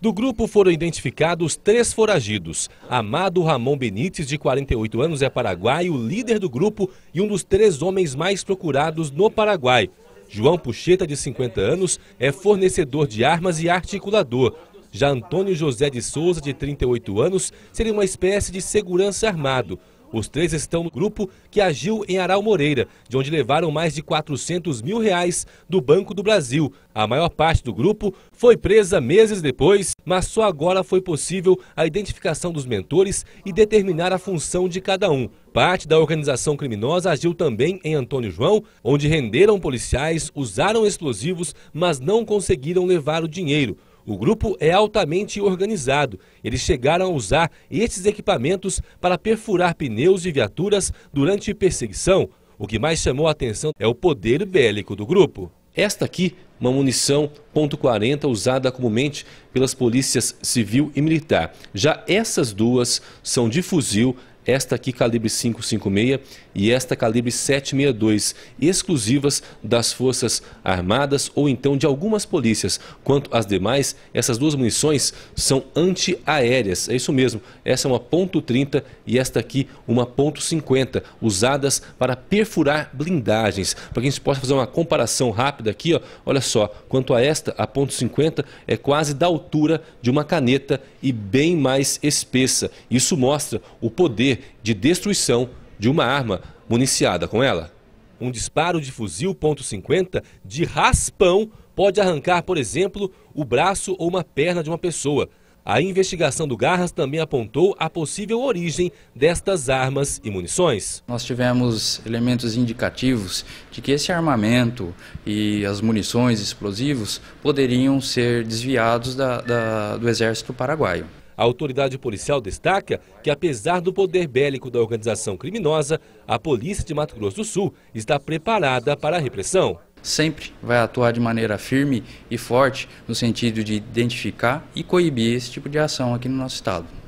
Do grupo foram identificados três foragidos. Amado Ramon Benites, de 48 anos, é paraguaio, líder do grupo e um dos três homens mais procurados no Paraguai. João Puxeta, de 50 anos, é fornecedor de armas e articulador. Já Antônio José de Souza, de 38 anos, seria uma espécie de segurança armado. Os três estão no grupo que agiu em Aral Moreira, de onde levaram mais de 400 mil reais do Banco do Brasil. A maior parte do grupo foi presa meses depois, mas só agora foi possível a identificação dos mentores e determinar a função de cada um. Parte da organização criminosa agiu também em Antônio João, onde renderam policiais, usaram explosivos, mas não conseguiram levar o dinheiro. O grupo é altamente organizado. Eles chegaram a usar esses equipamentos para perfurar pneus de viaturas durante perseguição. O que mais chamou a atenção é o poder bélico do grupo. Esta aqui uma munição .40 usada comumente pelas polícias civil e militar. Já essas duas são de fuzil, esta aqui calibre 556 e esta calibre 762, exclusivas das Forças Armadas ou então de algumas polícias. Quanto às demais, essas duas munições são antiaéreas. É isso mesmo. Essa é uma .30 e esta aqui uma .50, usadas para perfurar blindagens. Para que a gente possa fazer uma comparação rápida aqui, ó, olha só. Quanto a esta, a ponto 50 é quase da altura de uma caneta e bem mais espessa. Isso mostra o poder de destruição de uma arma municiada com ela. Um disparo de fuzil ponto .50 de raspão pode arrancar, por exemplo, o braço ou uma perna de uma pessoa. A investigação do Garras também apontou a possível origem destas armas e munições. Nós tivemos elementos indicativos de que esse armamento e as munições explosivos poderiam ser desviados da, da, do exército paraguaio. A autoridade policial destaca que, apesar do poder bélico da organização criminosa, a polícia de Mato Grosso do Sul está preparada para a repressão sempre vai atuar de maneira firme e forte no sentido de identificar e coibir esse tipo de ação aqui no nosso Estado.